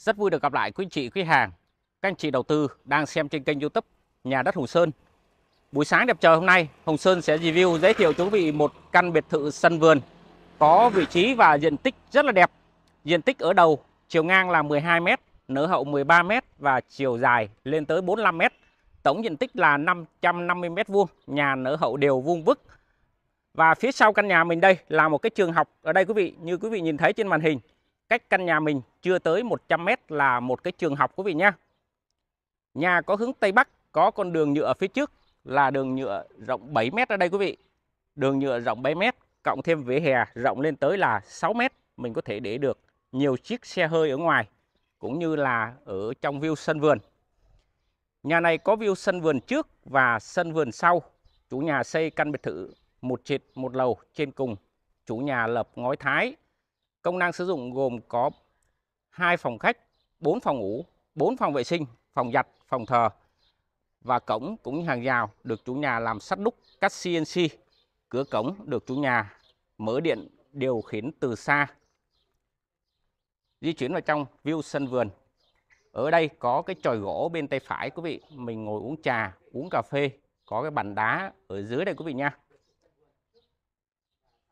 Rất vui được gặp lại quý anh chị, quý hàng, các anh chị đầu tư đang xem trên kênh youtube Nhà đất Hùng Sơn. Buổi sáng đẹp trời hôm nay, Hồng Sơn sẽ review giới thiệu cho quý vị một căn biệt thự sân vườn có vị trí và diện tích rất là đẹp. Diện tích ở đầu chiều ngang là 12m, nở hậu 13m và chiều dài lên tới 45m. Tổng diện tích là 550m2, nhà nở hậu đều vuông vức. Và phía sau căn nhà mình đây là một cái trường học. Ở đây quý vị, như quý vị nhìn thấy trên màn hình, Cách căn nhà mình chưa tới 100 mét là một cái trường học quý vị nhé. Nhà có hướng Tây Bắc, có con đường nhựa phía trước là đường nhựa rộng 7 mét ở đây quý vị. Đường nhựa rộng 7 mét cộng thêm vỉa hè rộng lên tới là 6 mét. Mình có thể để được nhiều chiếc xe hơi ở ngoài cũng như là ở trong view sân vườn. Nhà này có view sân vườn trước và sân vườn sau. Chủ nhà xây căn biệt thự một trệt một lầu trên cùng. Chủ nhà lập ngói thái Công năng sử dụng gồm có hai phòng khách, 4 phòng ngủ, 4 phòng vệ sinh, phòng giặt, phòng thờ và cổng cũng như hàng rào được chủ nhà làm sắt đúc cắt CNC. Cửa cổng được chủ nhà mở điện điều khiển từ xa. Di chuyển vào trong view sân vườn. Ở đây có cái chòi gỗ bên tay phải quý vị, mình ngồi uống trà, uống cà phê, có cái bàn đá ở dưới đây quý vị nha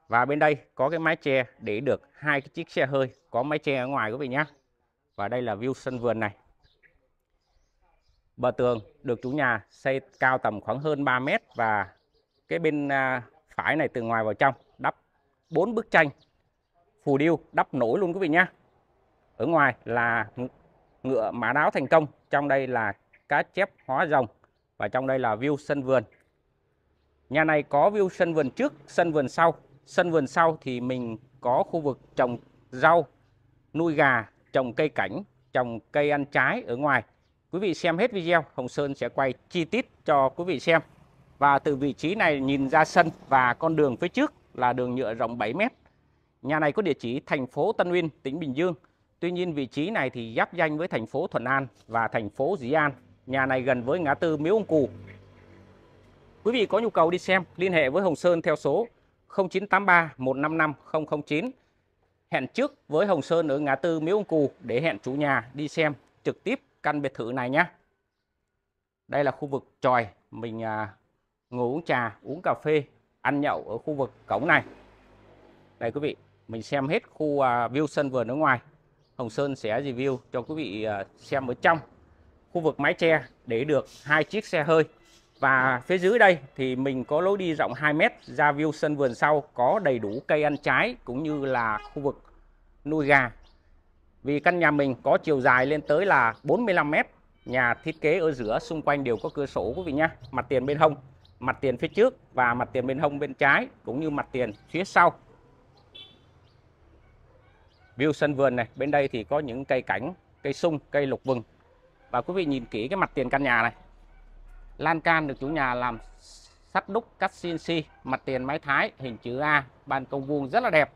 và bên đây có cái mái che để được hai cái chiếc xe hơi có mái che ở ngoài quý vị nhé và đây là view sân vườn này bờ tường được chủ nhà xây cao tầm khoảng hơn 3 mét và cái bên à, phải này từ ngoài vào trong đắp bốn bức tranh phù điêu đắp nổi luôn quý vị nhé ở ngoài là ngựa mã đáo thành công trong đây là cá chép hóa rồng và trong đây là view sân vườn nhà này có view sân vườn trước sân vườn sau sân vườn sau thì mình có khu vực trồng rau, nuôi gà, trồng cây cảnh, trồng cây ăn trái ở ngoài. Quý vị xem hết video, Hồng Sơn sẽ quay chi tiết cho quý vị xem. Và từ vị trí này nhìn ra sân và con đường phía trước là đường nhựa rộng 7 mét. Nhà này có địa chỉ thành phố Tân Uyên, tỉnh Bình Dương. Tuy nhiên vị trí này thì giáp danh với thành phố Thuận An và thành phố Dĩ An. Nhà này gần với ngã tư Miếu Ông Cù. Quý vị có nhu cầu đi xem, liên hệ với Hồng Sơn theo số 0983 155 009. Hẹn trước với Hồng Sơn ở ngã tư Miếu Ông Cù để hẹn chủ nhà đi xem trực tiếp căn biệt thự này nhé. Đây là khu vực tròi, mình à, ngồi uống trà, uống cà phê, ăn nhậu ở khu vực cổng này. Đây quý vị, mình xem hết khu à, view sân vườn ở ngoài. Hồng Sơn sẽ review cho quý vị à, xem ở trong khu vực mái che để được hai chiếc xe hơi và phía dưới đây thì mình có lối đi rộng 2 mét ra view sân vườn sau có đầy đủ cây ăn trái cũng như là khu vực nuôi gà. Vì căn nhà mình có chiều dài lên tới là 45 mét. Nhà thiết kế ở giữa xung quanh đều có cửa sổ quý vị nhé. Mặt tiền bên hông, mặt tiền phía trước và mặt tiền bên hông bên trái cũng như mặt tiền phía sau. View sân vườn này, bên đây thì có những cây cảnh, cây sung, cây lục vừng. Và quý vị nhìn kỹ cái mặt tiền căn nhà này, Lan can được chủ nhà làm sắt đúc cắt CNC, mặt tiền mái thái, hình chữ A, ban công vuông rất là đẹp.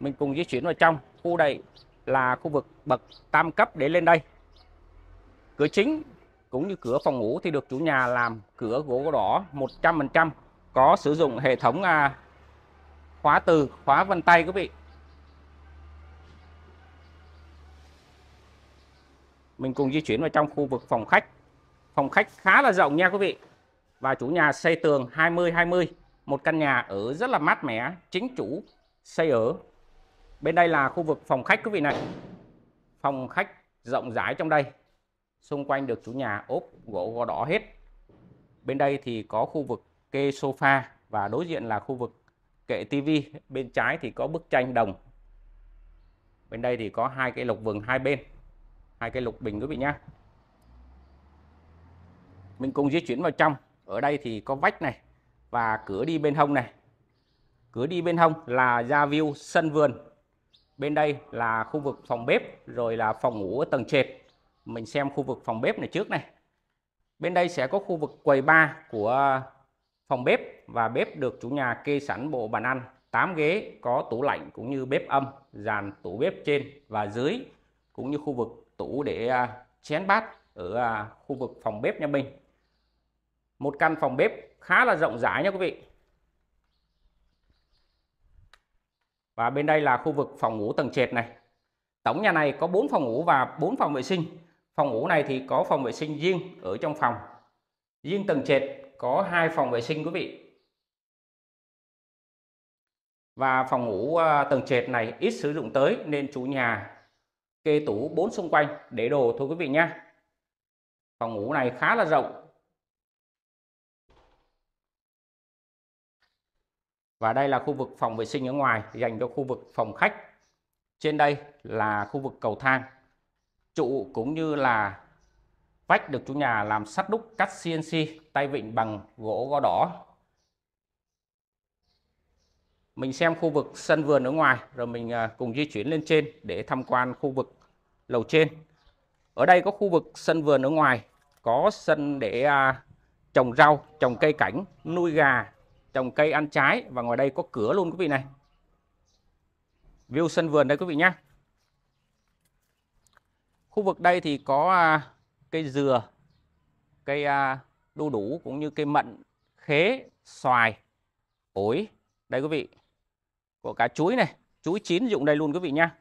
Mình cùng di chuyển vào trong, khu đây là khu vực bậc tam cấp để lên đây. Cửa chính cũng như cửa phòng ngủ thì được chủ nhà làm cửa gỗ đỏ 100%, có sử dụng hệ thống à, khóa từ, khóa vân tay quý vị. Mình cùng di chuyển vào trong khu vực phòng khách. Phòng khách khá là rộng nha quý vị. Và chủ nhà xây tường 20-20. Một căn nhà ở rất là mát mẻ, chính chủ xây ở. Bên đây là khu vực phòng khách quý vị này. Phòng khách rộng rãi trong đây. Xung quanh được chủ nhà ốp gỗ gò đỏ hết. Bên đây thì có khu vực kê sofa và đối diện là khu vực kệ tivi. Bên trái thì có bức tranh đồng. Bên đây thì có hai cái lục vườn hai bên. Hai cái lục bình quý vị nhé mình cùng di chuyển vào trong ở đây thì có vách này và cửa đi bên hông này cửa đi bên hông là ra view sân vườn bên đây là khu vực phòng bếp rồi là phòng ngủ ở tầng trệt mình xem khu vực phòng bếp này trước này bên đây sẽ có khu vực quầy bar của phòng bếp và bếp được chủ nhà kê sẵn bộ bàn ăn 8 ghế có tủ lạnh cũng như bếp âm dàn tủ bếp trên và dưới cũng như khu vực tủ để à, chén bát ở à, khu vực phòng bếp nhà mình một căn phòng bếp khá là rộng rãi nha quý vị và bên đây là khu vực phòng ngủ tầng trệt này tổng nhà này có 4 phòng ngủ và 4 phòng vệ sinh phòng ngủ này thì có phòng vệ sinh riêng ở trong phòng riêng tầng trệt có hai phòng vệ sinh quý vị và phòng ngủ à, tầng trệt này ít sử dụng tới nên chủ nhà kê tủ bốn xung quanh để đồ thôi quý vị nhé phòng ngủ này khá là rộng và đây là khu vực phòng vệ sinh ở ngoài dành cho khu vực phòng khách trên đây là khu vực cầu thang trụ cũng như là vách được chủ nhà làm sắt đúc cắt CNC tay vịn bằng gỗ gò đỏ mình xem khu vực sân vườn ở ngoài rồi mình à, cùng di chuyển lên trên để tham quan khu vực lầu trên ở đây có khu vực sân vườn ở ngoài có sân để à, trồng rau trồng cây cảnh nuôi gà trồng cây ăn trái và ngoài đây có cửa luôn quý vị này view sân vườn đây quý vị nhé khu vực đây thì có à, cây dừa cây à, đu đủ cũng như cây mận khế xoài ổi đây quý vị có cả chuối này chuối chín dụng đây luôn quý vị nhá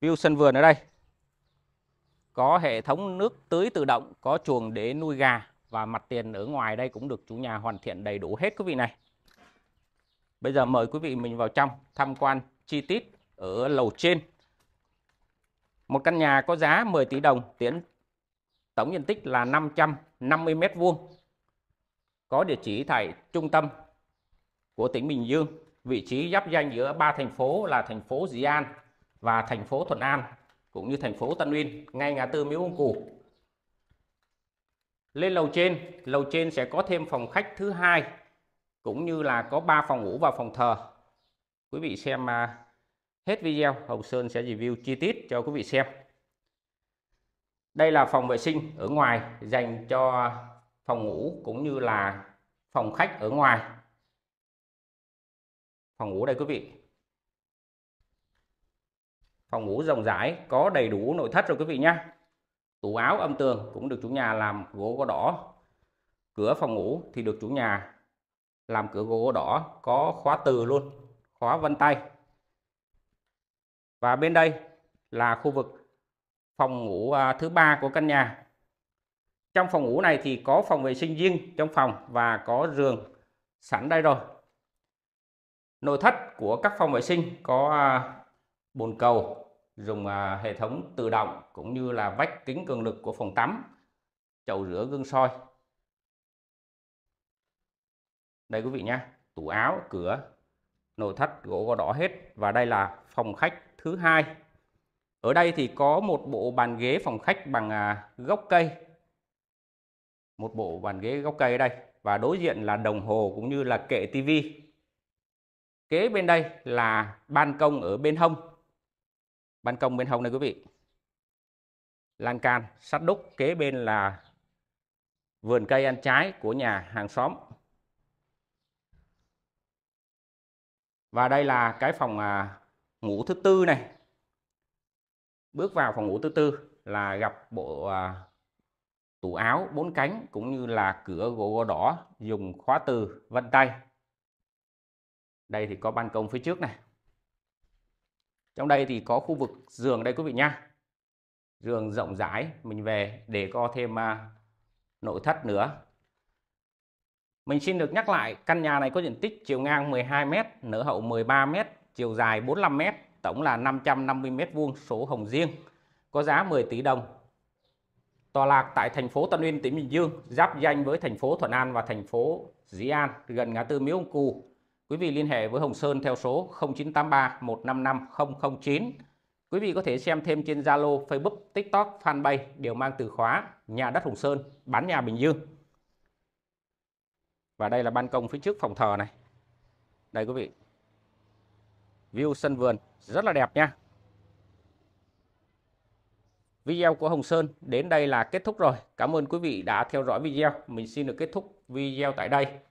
view sân vườn ở đây có hệ thống nước tưới tự động có chuồng để nuôi gà và mặt tiền ở ngoài đây cũng được chủ nhà hoàn thiện đầy đủ hết quý vị này Bây giờ mời quý vị mình vào trong tham quan chi tiết ở lầu trên. Một căn nhà có giá 10 tỷ đồng, tiến tổng diện tích là 550 m2. Có địa chỉ tại trung tâm của tỉnh Bình Dương, vị trí giáp danh giữa ba thành phố là thành phố Dĩ An và thành phố Thuận An cũng như thành phố Tân Uyên, ngay ngã tư Miếu Ông Cù. Lên lầu trên, lầu trên sẽ có thêm phòng khách thứ hai cũng như là có 3 phòng ngủ và phòng thờ quý vị xem à, hết video Hồng Sơn sẽ review chi tiết cho quý vị xem đây là phòng vệ sinh ở ngoài dành cho phòng ngủ cũng như là phòng khách ở ngoài phòng ngủ đây quý vị phòng ngủ rộng rãi có đầy đủ nội thất rồi quý vị nhé tủ áo âm tường cũng được chủ nhà làm gỗ có đỏ cửa phòng ngủ thì được chủ nhà làm cửa gỗ đỏ có khóa từ luôn khóa vân tay và bên đây là khu vực phòng ngủ à, thứ ba của căn nhà trong phòng ngủ này thì có phòng vệ sinh riêng trong phòng và có giường sẵn đây rồi nội thất của các phòng vệ sinh có à, bồn cầu dùng à, hệ thống tự động cũng như là vách kính cường lực của phòng tắm chậu rửa gương soi đây quý vị nhé tủ áo cửa nội thất gỗ có đỏ hết và đây là phòng khách thứ hai ở đây thì có một bộ bàn ghế phòng khách bằng à, gốc cây một bộ bàn ghế gốc cây ở đây và đối diện là đồng hồ cũng như là kệ tivi kế bên đây là ban công ở bên hông ban công bên hông này quý vị lan can sắt đúc kế bên là vườn cây ăn trái của nhà hàng xóm và đây là cái phòng à, ngủ thứ tư này bước vào phòng ngủ thứ tư là gặp bộ à, tủ áo bốn cánh cũng như là cửa gỗ đỏ dùng khóa từ vân tay đây thì có ban công phía trước này trong đây thì có khu vực giường đây quý vị nha giường rộng rãi mình về để có thêm à, nội thất nữa mình xin được nhắc lại, căn nhà này có diện tích chiều ngang 12m, nở hậu 13m, chiều dài 45m, tổng là 550m2 số Hồng Riêng, có giá 10 tỷ đồng. Tòa lạc tại thành phố Tân Uyên, tỉnh Bình Dương, giáp danh với thành phố Thuận An và thành phố Dĩ An, gần ngã tư Miếu Ông Cù. Quý vị liên hệ với Hồng Sơn theo số 0983 155 009. Quý vị có thể xem thêm trên Zalo, Facebook, TikTok, Fanpage đều mang từ khóa Nhà đất Hồng Sơn, bán nhà Bình Dương và đây là ban công phía trước phòng thờ này đây quý vị view sân vườn rất là đẹp nha video của Hồng Sơn đến đây là kết thúc rồi cảm ơn quý vị đã theo dõi video mình xin được kết thúc video tại đây